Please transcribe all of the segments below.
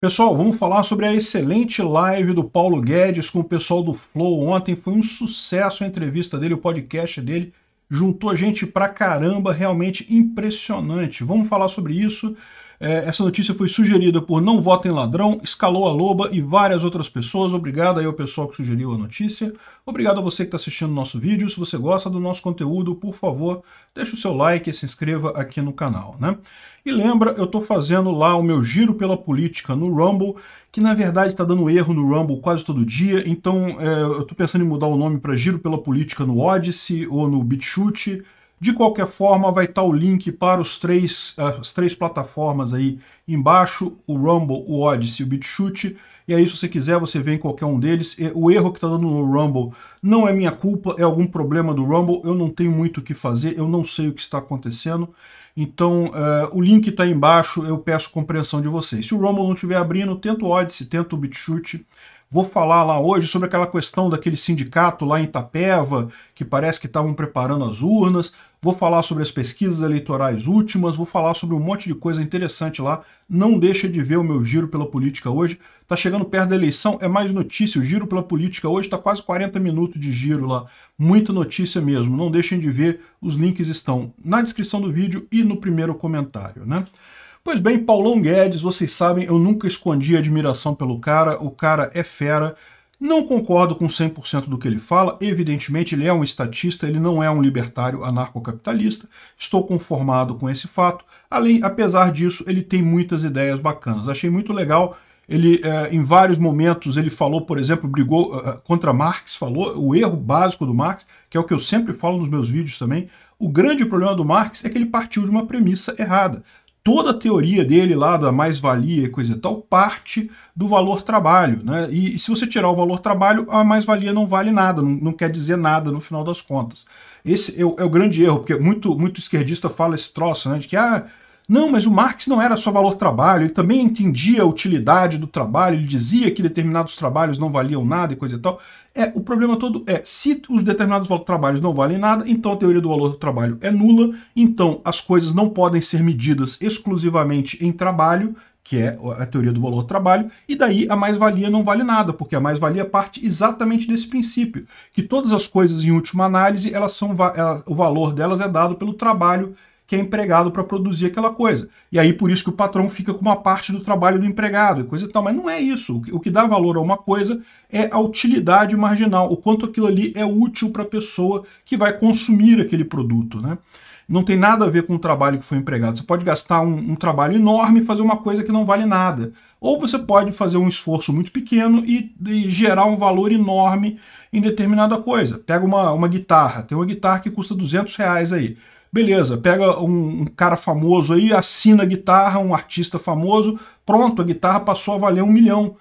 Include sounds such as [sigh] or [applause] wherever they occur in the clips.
Pessoal, vamos falar sobre a excelente live do Paulo Guedes com o pessoal do Flow ontem. Foi um sucesso a entrevista dele, o podcast dele. Juntou gente pra caramba, realmente impressionante. Vamos falar sobre isso. É, essa notícia foi sugerida por Não Votem Ladrão, Escalou a Loba e várias outras pessoas. Obrigado aí ao pessoal que sugeriu a notícia. Obrigado a você que está assistindo nosso vídeo. Se você gosta do nosso conteúdo, por favor, deixe o seu like e se inscreva aqui no canal. Né? E lembra, eu estou fazendo lá o meu giro pela política no Rumble, que na verdade está dando erro no Rumble quase todo dia, então é, eu estou pensando em mudar o nome para giro pela política no Odyssey ou no BitChute de qualquer forma, vai estar o link para os três, ah, as três plataformas aí embaixo, o Rumble, o Odyssey e o BitChute. E aí, se você quiser, você vem em qualquer um deles. É, o erro que está dando no Rumble não é minha culpa, é algum problema do Rumble. Eu não tenho muito o que fazer, eu não sei o que está acontecendo. Então, uh, o link está embaixo, eu peço compreensão de vocês. Se o Rumble não estiver abrindo, tenta o Odyssey, tenta o BitChute. Vou falar lá hoje sobre aquela questão daquele sindicato lá em Itapeva, que parece que estavam preparando as urnas. Vou falar sobre as pesquisas eleitorais últimas, vou falar sobre um monte de coisa interessante lá. Não deixa de ver o meu giro pela política hoje. Tá chegando perto da eleição, é mais notícia. O giro pela política hoje está quase 40 minutos de giro lá. Muita notícia mesmo. Não deixem de ver, os links estão na descrição do vídeo e no primeiro comentário, né? Pois bem, Paulão Guedes, vocês sabem, eu nunca escondi admiração pelo cara, o cara é fera. Não concordo com 100% do que ele fala, evidentemente ele é um estatista, ele não é um libertário anarcocapitalista, estou conformado com esse fato. Além, apesar disso, ele tem muitas ideias bacanas. Achei muito legal, ele é, em vários momentos ele falou, por exemplo, brigou uh, contra Marx, falou o erro básico do Marx, que é o que eu sempre falo nos meus vídeos também. O grande problema do Marx é que ele partiu de uma premissa errada toda a teoria dele lá da mais-valia e coisa e tal parte do valor trabalho. Né? E, e se você tirar o valor trabalho, a mais-valia não vale nada, não, não, quer dizer nada no final das contas. Esse é o, é o, grande erro, porque muito, muito esquerdista fala esse troço, né? De que ah, não, mas o Marx não era só valor trabalho, ele também entendia a utilidade do trabalho, ele dizia que determinados trabalhos não valiam nada e coisa e tal. É, o problema todo é, se os determinados trabalhos não valem nada, então a teoria do valor do trabalho é nula, então as coisas não podem ser medidas exclusivamente em trabalho, que é a teoria do valor do trabalho, e daí a mais-valia não vale nada, porque a mais-valia parte exatamente desse princípio, que todas as coisas, em última análise, elas são, o valor delas é dado pelo trabalho que é empregado para produzir aquela coisa. E aí por isso que o patrão fica com uma parte do trabalho do empregado e coisa e tal. Mas não é isso. O que dá valor a uma coisa é a utilidade marginal, o quanto aquilo ali é útil para a pessoa que vai consumir aquele produto. Né? Não tem nada a ver com o trabalho que foi empregado. Você pode gastar um, um trabalho enorme e fazer uma coisa que não vale nada. Ou você pode fazer um esforço muito pequeno e, e, gerar um valor enorme em determinada coisa. Pega uma, uma guitarra, tem uma guitarra que custa 200 reais aí. Beleza, pega um, um cara famoso aí, assina a guitarra, um artista famoso, pronto, a guitarra passou a valer um milhão.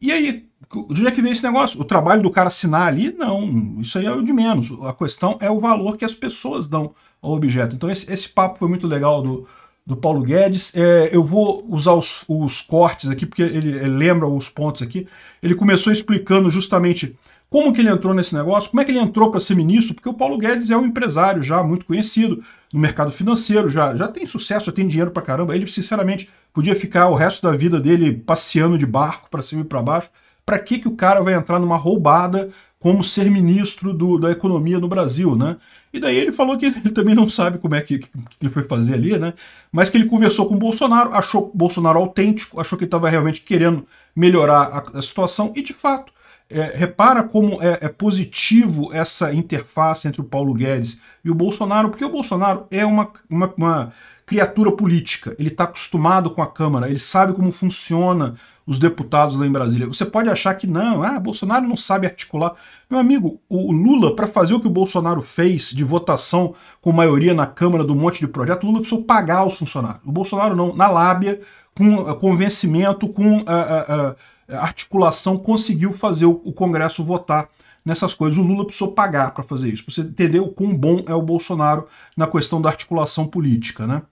E aí, de onde é que vem esse negócio? O trabalho do cara assinar ali? Não, isso aí é o de menos. A questão é o valor que as pessoas dão ao objeto. Então esse, esse papo foi muito legal do, do Paulo Guedes. É, eu vou usar os, os cortes aqui, porque ele, ele lembra os pontos aqui. Ele começou explicando justamente como que ele entrou nesse negócio? Como é que ele entrou para ser ministro? Porque o Paulo Guedes é um empresário já muito conhecido no mercado financeiro, já, já tem sucesso, já tem dinheiro para caramba. Ele, sinceramente, podia ficar o resto da vida dele passeando de barco para cima e para baixo. Para que, que o cara vai entrar numa roubada como ser ministro do, da economia no Brasil, né? E daí ele falou que [laughs] ele também não sabe como é que, que ele foi fazer ali, né? Mas que ele conversou com o Bolsonaro, achou o Bolsonaro autêntico, achou que ele estava realmente querendo melhorar a, a situação e, de fato, é, repara como é, é, positivo essa interface entre o Paulo Guedes e o Bolsonaro, porque o Bolsonaro é uma, uma, uma criatura política, ele está acostumado com a Câmara, ele sabe como funciona os deputados lá em Brasília. Você pode achar que não, ah, Bolsonaro não sabe articular. Meu amigo, o Lula, para fazer o que o Bolsonaro fez de votação com maioria na Câmara do monte de projeto, Lula precisou pagar os funcionários. O Bolsonaro não, na lábia, com eh, convencimento, com. Eh, eh, articulação conseguiu fazer o Congresso votar nessas coisas. O Lula precisou pagar para fazer isso, para você entender o quão bom é o Bolsonaro na questão da articulação política, né?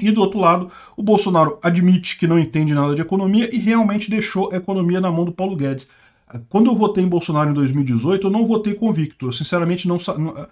E do outro lado, o Bolsonaro admite que não entende nada de economia e realmente deixou a economia na mão do Paulo Guedes. Quando eu votei em Bolsonaro em 2018, eu não votei convicto. Eu sinceramente não, não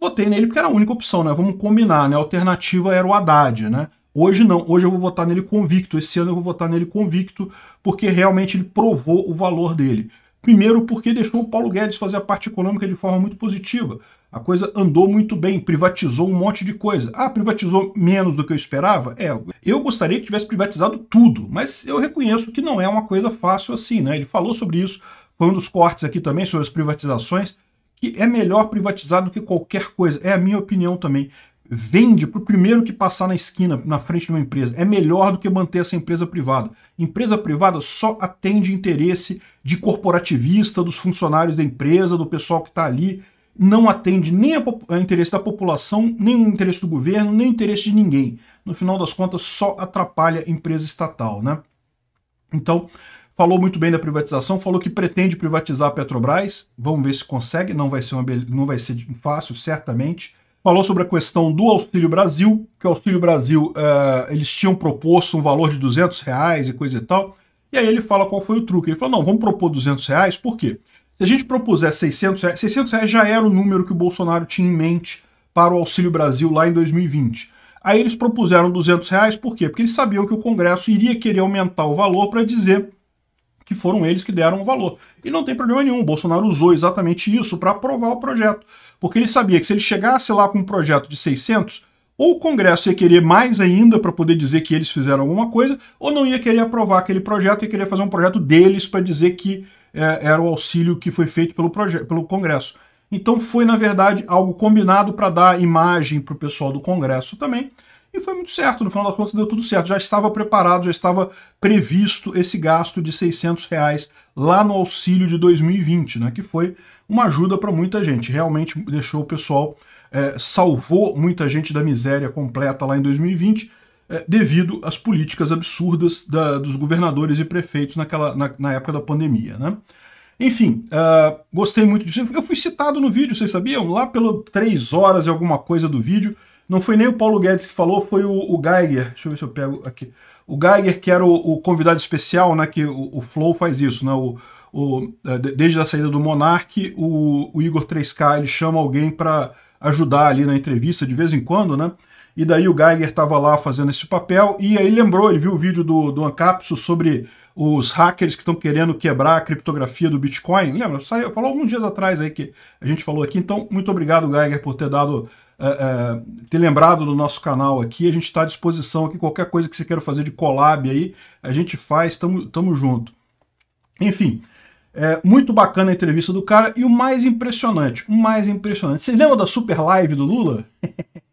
votei nele porque era a única opção, né? Vamos combinar, né? A alternativa era o Haddad, né? Hoje não, hoje eu vou votar nele convicto, esse ano eu vou votar nele convicto, porque realmente ele provou o valor dele. Primeiro, porque deixou o Paulo Guedes fazer a parte econômica de forma muito positiva. A coisa andou muito bem, privatizou um monte de coisa. Ah, privatizou menos do que eu esperava? É, eu gostaria que tivesse privatizado tudo, mas eu reconheço que não é uma coisa fácil assim, né? Ele falou sobre isso, foi um dos cortes aqui também, sobre as privatizações, que é melhor privatizar do que qualquer coisa. É a minha opinião também vende para o primeiro que passar na esquina, na frente de uma empresa. É melhor do que manter essa empresa privada. Empresa privada só atende interesse de corporativista, dos funcionários da empresa, do pessoal que está ali. Não atende nem o interesse da população, nem o interesse do governo, nem o interesse de ninguém. No final das contas, só atrapalha a empresa estatal, né? Então, falou muito bem da privatização, falou que pretende privatizar a Petrobras. Vamos ver se consegue, não vai ser, uma, não vai ser fácil, certamente falou sobre a questão do Auxílio Brasil, que o Auxílio Brasil, uh, eles tinham proposto um valor de 200 reais e coisa e tal, e aí ele fala qual foi o truque. Ele falou, não, vamos propor 200 reais, por quê? Se a gente propuser 600 reais, 600 reais já era o número que o Bolsonaro tinha em mente para o Auxílio Brasil lá em 2020. Aí eles propuseram 200 reais, por quê? Porque eles sabiam que o Congresso iria querer aumentar o valor para dizer que foram eles que deram o valor. E não tem problema nenhum, o Bolsonaro usou exatamente isso para aprovar o projeto, porque ele sabia que se ele chegasse lá com um projeto de 600, ou o Congresso ia querer mais ainda para poder dizer que eles fizeram alguma coisa, ou não ia querer aprovar aquele projeto e queria fazer um projeto deles para dizer que é, era o auxílio que foi feito pelo, pelo Congresso. Então foi, na verdade, algo combinado para dar imagem para o pessoal do Congresso também. E foi muito certo, no final das contas deu tudo certo. Já estava preparado, já estava previsto esse gasto de 600 reais lá no auxílio de 2020, né, que foi uma ajuda para muita gente. Realmente deixou o pessoal, é, salvou muita gente da miséria completa lá em 2020, é, devido às políticas absurdas da, dos governadores e prefeitos naquela, na, na época da pandemia. Né? Enfim, uh, gostei muito disso. Eu fui citado no vídeo, vocês sabiam? Lá pelo 3 horas e alguma coisa do vídeo. Não foi nem o Paulo Guedes que falou, foi o, o Geiger. Deixa eu ver se eu pego aqui. O Geiger, que era o, o convidado especial, né? Que o, o Flow faz isso, né? O, o, eh, desde a saída do Monark, o, o Igor 3K ele chama alguém para ajudar ali na entrevista de vez em quando, né? E daí o Geiger estava lá fazendo esse papel e aí lembrou, ele viu o vídeo do, do Ancapso sobre os hackers que estão querendo quebrar a criptografia do Bitcoin. Lembra? Saiu, falou alguns dias atrás aí que a gente falou aqui. Então, muito obrigado, Geiger, por ter dado é, é, ter lembrado do nosso canal aqui. A gente está à disposição aqui. Qualquer coisa que você queira fazer de collab aí, a gente faz, tamo, tamo junto. Enfim, é, muito bacana a entrevista do cara. E o mais impressionante, o mais impressionante. você lembra da super live do Lula?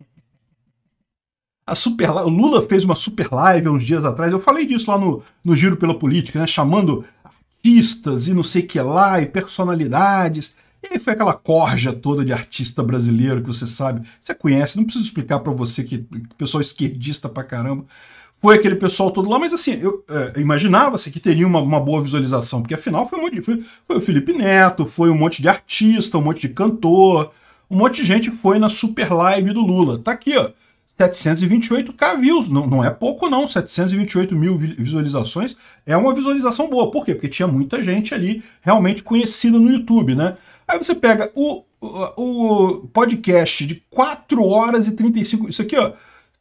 [laughs] a super o Lula fez uma super live uns dias atrás. Eu falei disso lá no, no Giro pela Política, né? Chamando artistas e não sei que lá, e personalidades. E aí foi aquela corja toda de artista brasileiro que você sabe, você conhece, não preciso explicar para você que, que pessoal esquerdista pra caramba. Foi aquele pessoal todo lá, mas assim, eu é, imaginava-se que teria uma, uma, boa visualização, porque afinal foi um monte de, foi, foi, o Felipe Neto, foi um monte de artista, um monte de cantor, um monte de gente foi na super live do Lula. Tá aqui, ó. 728k views, não, não é pouco não, 728 mil visualizações é uma visualização boa. Por quê? Porque tinha muita gente ali realmente conhecida no YouTube, né? Aí você pega o, o, o podcast de 4 horas e 35. Isso aqui, ó.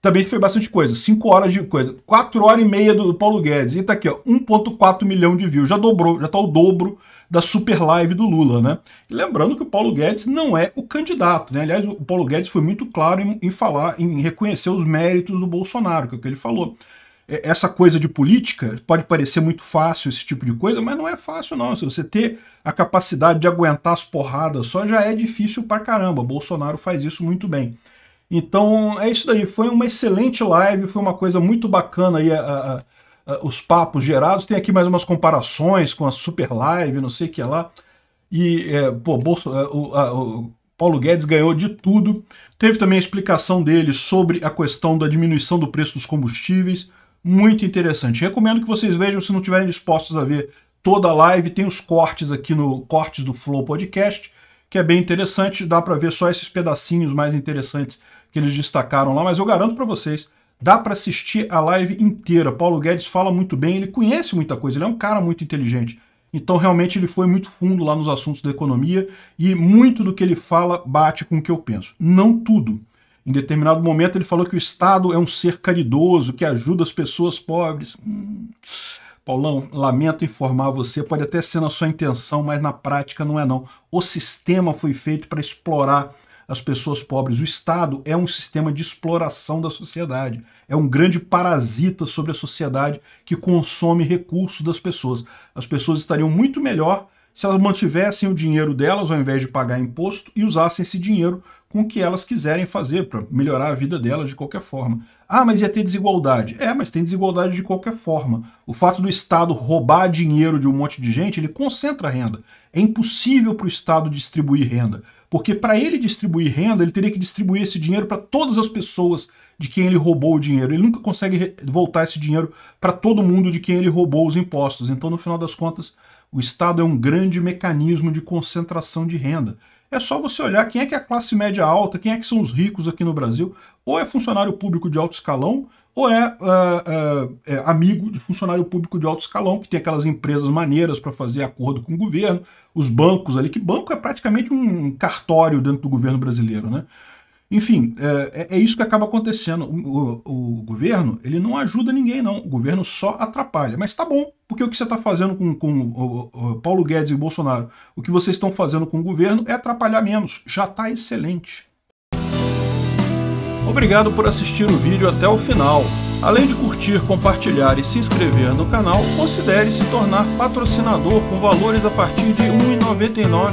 Também foi bastante coisa. 5 horas de coisa. 4 horas e meia do Paulo Guedes. E tá aqui, ó. 1,4 milhão de views. Já dobrou, já tá o dobro da super live do Lula, né? E lembrando que o Paulo Guedes não é o candidato, né? Aliás, o Paulo Guedes foi muito claro em, em falar, em reconhecer os méritos do Bolsonaro, que é o que ele falou. É, essa coisa de política pode parecer muito fácil esse tipo de coisa, mas não é fácil não. Se você ter a capacidade de aguentar as porradas só já é difícil pra caramba. Bolsonaro faz isso muito bem. Então é isso daí. Foi uma excelente live, foi uma coisa muito bacana aí a, a, a, os papos gerados. Tem aqui mais umas comparações com a super live, não sei o que lá. E é, pô, Bolso, é, o, o Paulo Guedes ganhou de tudo. Teve também a explicação dele sobre a questão da diminuição do preço dos combustíveis muito interessante. Recomendo que vocês vejam se não estiverem dispostos a ver toda a live. Tem os cortes aqui no Cortes do Flow Podcast, que é bem interessante. Dá para ver só esses pedacinhos mais interessantes que eles destacaram lá, mas eu garanto para vocês, dá para assistir a live inteira. Paulo Guedes fala muito bem, ele conhece muita coisa, ele é um cara muito inteligente. Então, realmente, ele foi muito fundo lá nos assuntos da economia e muito do que ele fala bate com o que eu penso. Não tudo. Em determinado momento ele falou que o Estado é um ser caridoso, que ajuda as pessoas pobres. Hum. Paulão, lamento informar você, pode até ser na sua intenção, mas na prática não é não. O sistema foi feito para explorar as pessoas pobres. O Estado é um sistema de exploração da sociedade. É um grande parasita sobre a sociedade que consome recursos das pessoas. As pessoas estariam muito melhor se elas mantivessem o dinheiro delas ao invés de pagar imposto e usassem esse dinheiro com o que elas quiserem fazer para melhorar a vida delas de qualquer forma. Ah, mas ia ter desigualdade. É, mas tem desigualdade de qualquer forma. O fato do Estado roubar dinheiro de um monte de gente, ele concentra a renda. É impossível para o Estado distribuir renda, porque para ele distribuir renda, ele teria que distribuir esse dinheiro para todas as pessoas de quem ele roubou o dinheiro. Ele nunca consegue voltar esse dinheiro para todo mundo de quem ele roubou os impostos. Então, no final das contas, o Estado é um grande mecanismo de concentração de renda. É só você olhar quem é que é a classe média alta, quem é que são os ricos aqui no Brasil. Ou é funcionário público de alto escalão, ou é, é, é, é amigo de funcionário público de alto escalão, que tem aquelas empresas maneiras para fazer acordo com o governo, os bancos ali, que banco é praticamente um cartório dentro do governo brasileiro, né? Enfim, é, é, é, isso que acaba acontecendo. O, o, o, governo ele não ajuda ninguém, não. O governo só atrapalha. Mas tá bom, porque o que você está fazendo com, com o, o, Paulo Guedes e Bolsonaro, o que vocês estão fazendo com o governo é atrapalhar menos. Já está excelente. Obrigado por assistir o vídeo até o final. Além de curtir, compartilhar e se inscrever no canal, considere se tornar patrocinador com valores a partir de R$ 1,99